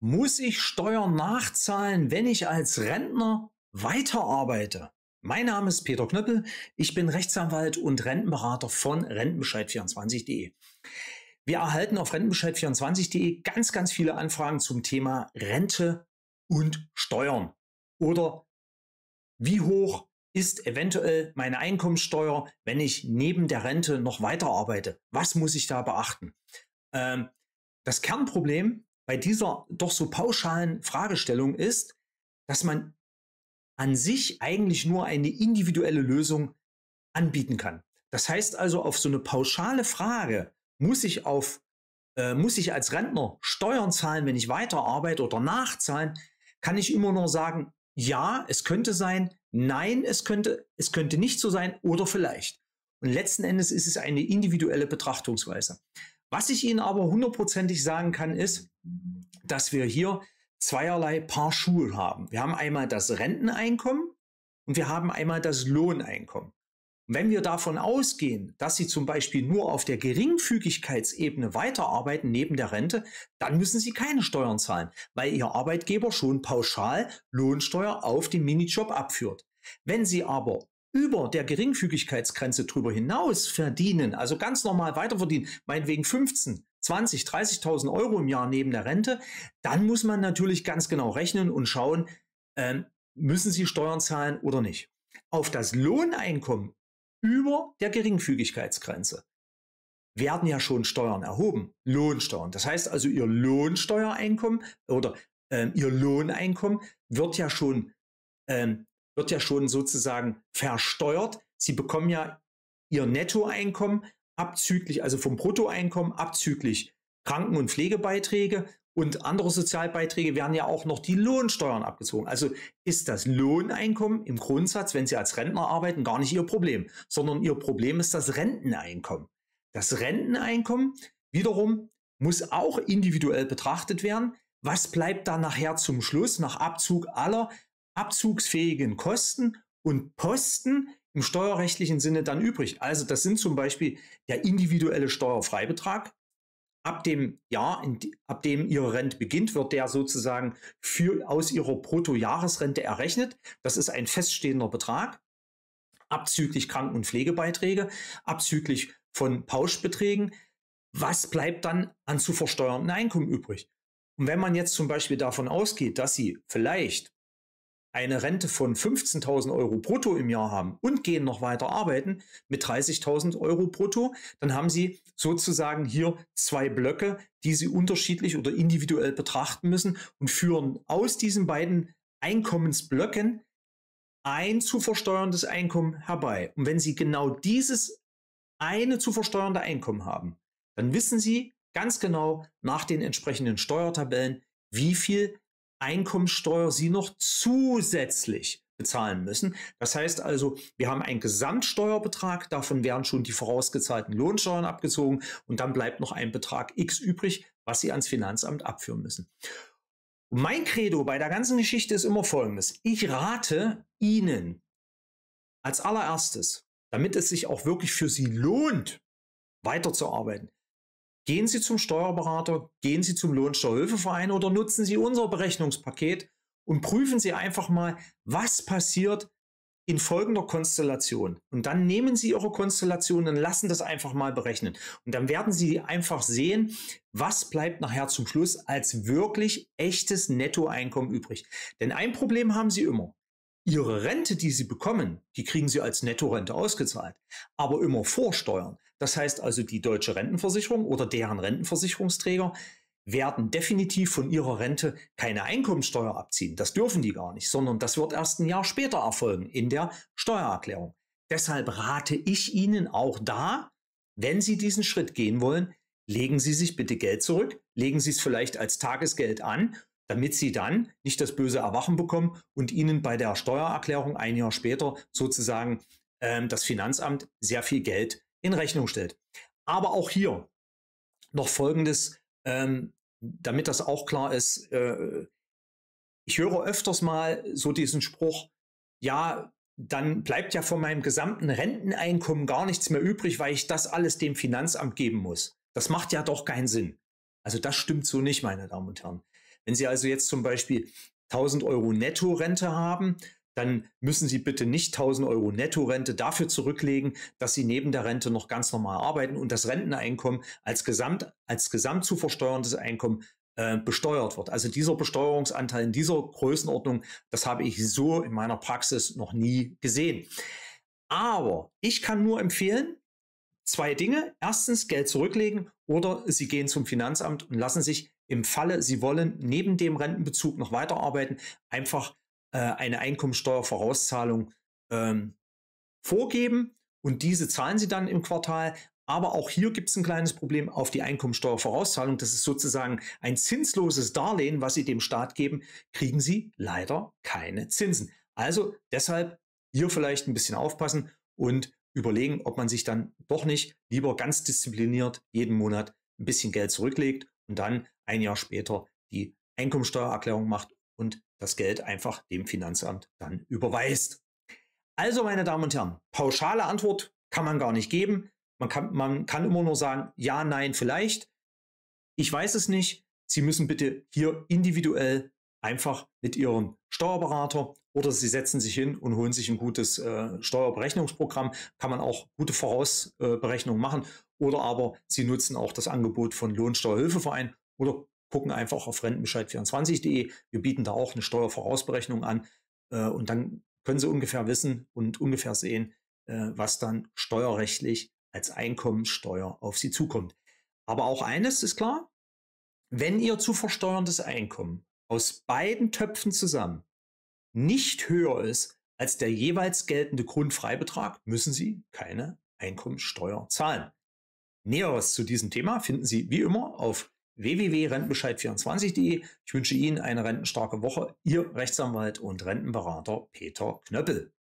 Muss ich Steuern nachzahlen, wenn ich als Rentner weiterarbeite? Mein Name ist Peter Knöppel, ich bin Rechtsanwalt und Rentenberater von Rentenbescheid24.de. Wir erhalten auf Rentenbescheid24.de ganz, ganz viele Anfragen zum Thema Rente und Steuern. Oder wie hoch ist eventuell meine Einkommenssteuer, wenn ich neben der Rente noch weiterarbeite? Was muss ich da beachten? Ähm, das Kernproblem bei dieser doch so pauschalen Fragestellung ist, dass man an sich eigentlich nur eine individuelle Lösung anbieten kann. Das heißt also, auf so eine pauschale Frage muss ich auf äh, muss ich als Rentner Steuern zahlen, wenn ich weiterarbeite oder nachzahlen, kann ich immer nur sagen, ja, es könnte sein, nein, es könnte, es könnte nicht so sein oder vielleicht. Und letzten Endes ist es eine individuelle Betrachtungsweise. Was ich Ihnen aber hundertprozentig sagen kann, ist, dass wir hier zweierlei Paar Schuhe haben. Wir haben einmal das Renteneinkommen und wir haben einmal das Lohneinkommen. Und wenn wir davon ausgehen, dass Sie zum Beispiel nur auf der Geringfügigkeitsebene weiterarbeiten neben der Rente, dann müssen Sie keine Steuern zahlen, weil Ihr Arbeitgeber schon pauschal Lohnsteuer auf den Minijob abführt. Wenn Sie aber über der Geringfügigkeitsgrenze drüber hinaus verdienen, also ganz normal weiterverdienen, meinetwegen 15, 20, 30.000 Euro im Jahr neben der Rente, dann muss man natürlich ganz genau rechnen und schauen, ähm, müssen sie Steuern zahlen oder nicht. Auf das Lohneinkommen über der Geringfügigkeitsgrenze werden ja schon Steuern erhoben, Lohnsteuern. Das heißt also, ihr Lohnsteuereinkommen oder ähm, ihr Lohneinkommen wird ja schon ähm, wird ja schon sozusagen versteuert. Sie bekommen ja ihr Nettoeinkommen abzüglich, also vom Bruttoeinkommen abzüglich Kranken- und Pflegebeiträge und andere Sozialbeiträge werden ja auch noch die Lohnsteuern abgezogen. Also ist das Lohneinkommen im Grundsatz, wenn Sie als Rentner arbeiten, gar nicht Ihr Problem, sondern Ihr Problem ist das Renteneinkommen. Das Renteneinkommen wiederum muss auch individuell betrachtet werden. Was bleibt da nachher zum Schluss nach Abzug aller abzugsfähigen Kosten und Posten im steuerrechtlichen Sinne dann übrig. Also das sind zum Beispiel der individuelle Steuerfreibetrag. Ab dem Jahr, ab dem Ihre Rente beginnt, wird der sozusagen für, aus Ihrer Bruttojahresrente errechnet. Das ist ein feststehender Betrag, abzüglich Kranken- und Pflegebeiträge, abzüglich von Pauschbeträgen. Was bleibt dann an zu versteuernden Einkommen übrig? Und wenn man jetzt zum Beispiel davon ausgeht, dass Sie vielleicht eine Rente von 15.000 Euro brutto im Jahr haben und gehen noch weiter arbeiten mit 30.000 Euro brutto, dann haben Sie sozusagen hier zwei Blöcke, die Sie unterschiedlich oder individuell betrachten müssen und führen aus diesen beiden Einkommensblöcken ein zu versteuerndes Einkommen herbei. Und wenn Sie genau dieses eine zu versteuernde Einkommen haben, dann wissen Sie ganz genau nach den entsprechenden Steuertabellen, wie viel Einkommensteuer sie noch zusätzlich bezahlen müssen. Das heißt also, wir haben einen Gesamtsteuerbetrag, davon werden schon die vorausgezahlten Lohnsteuern abgezogen und dann bleibt noch ein Betrag X übrig, was Sie ans Finanzamt abführen müssen. Und mein Credo bei der ganzen Geschichte ist immer folgendes. Ich rate Ihnen als allererstes, damit es sich auch wirklich für Sie lohnt, weiterzuarbeiten, Gehen Sie zum Steuerberater, gehen Sie zum Lohnsteuerhilfeverein oder nutzen Sie unser Berechnungspaket und prüfen Sie einfach mal, was passiert in folgender Konstellation. Und dann nehmen Sie Ihre Konstellation und lassen das einfach mal berechnen. Und dann werden Sie einfach sehen, was bleibt nachher zum Schluss als wirklich echtes Nettoeinkommen übrig. Denn ein Problem haben Sie immer. Ihre Rente, die Sie bekommen, die kriegen Sie als Nettorente ausgezahlt, aber immer vor Steuern. Das heißt also, die deutsche Rentenversicherung oder deren Rentenversicherungsträger werden definitiv von ihrer Rente keine Einkommensteuer abziehen. Das dürfen die gar nicht, sondern das wird erst ein Jahr später erfolgen in der Steuererklärung. Deshalb rate ich Ihnen auch da, wenn Sie diesen Schritt gehen wollen, legen Sie sich bitte Geld zurück, legen Sie es vielleicht als Tagesgeld an, damit Sie dann nicht das böse Erwachen bekommen und Ihnen bei der Steuererklärung ein Jahr später sozusagen ähm, das Finanzamt sehr viel Geld in Rechnung stellt. Aber auch hier noch Folgendes, ähm, damit das auch klar ist. Äh, ich höre öfters mal so diesen Spruch, ja, dann bleibt ja von meinem gesamten Renteneinkommen gar nichts mehr übrig, weil ich das alles dem Finanzamt geben muss. Das macht ja doch keinen Sinn. Also das stimmt so nicht, meine Damen und Herren. Wenn Sie also jetzt zum Beispiel 1000 Euro Netto-Rente haben dann müssen Sie bitte nicht 1000 Euro Nettorente dafür zurücklegen, dass Sie neben der Rente noch ganz normal arbeiten und das Renteneinkommen als Gesamt, als Gesamt zu versteuerndes Einkommen äh, besteuert wird. Also dieser Besteuerungsanteil in dieser Größenordnung, das habe ich so in meiner Praxis noch nie gesehen. Aber ich kann nur empfehlen, zwei Dinge. Erstens Geld zurücklegen oder Sie gehen zum Finanzamt und lassen sich im Falle, Sie wollen neben dem Rentenbezug noch weiterarbeiten, einfach äh, eine Einkommensteuervorauszahlung ähm, vorgeben und diese zahlen sie dann im Quartal. Aber auch hier gibt es ein kleines Problem auf die Einkommensteuervorauszahlung. Das ist sozusagen ein zinsloses Darlehen, was sie dem Staat geben, kriegen sie leider keine Zinsen. Also deshalb hier vielleicht ein bisschen aufpassen und überlegen, ob man sich dann doch nicht lieber ganz diszipliniert jeden Monat ein bisschen Geld zurücklegt und dann ein Jahr später die Einkommensteuererklärung macht und das Geld einfach dem Finanzamt dann überweist. Also, meine Damen und Herren, pauschale Antwort kann man gar nicht geben. Man kann, man kann immer nur sagen, ja, nein, vielleicht. Ich weiß es nicht. Sie müssen bitte hier individuell einfach mit Ihrem Steuerberater oder Sie setzen sich hin und holen sich ein gutes äh, Steuerberechnungsprogramm. Kann man auch gute Vorausberechnungen machen. Oder aber Sie nutzen auch das Angebot von Lohnsteuerhilfeverein oder gucken einfach auf rentenbescheid24.de. Wir bieten da auch eine Steuervorausberechnung an äh, und dann können Sie ungefähr wissen und ungefähr sehen, äh, was dann steuerrechtlich als Einkommensteuer auf Sie zukommt. Aber auch eines ist klar, wenn Ihr zu versteuerndes Einkommen aus beiden Töpfen zusammen nicht höher ist als der jeweils geltende Grundfreibetrag, müssen Sie keine Einkommensteuer zahlen. Näheres zu diesem Thema finden Sie wie immer auf www.rentenbescheid24.de. Ich wünsche Ihnen eine rentenstarke Woche. Ihr Rechtsanwalt und Rentenberater Peter Knöppel.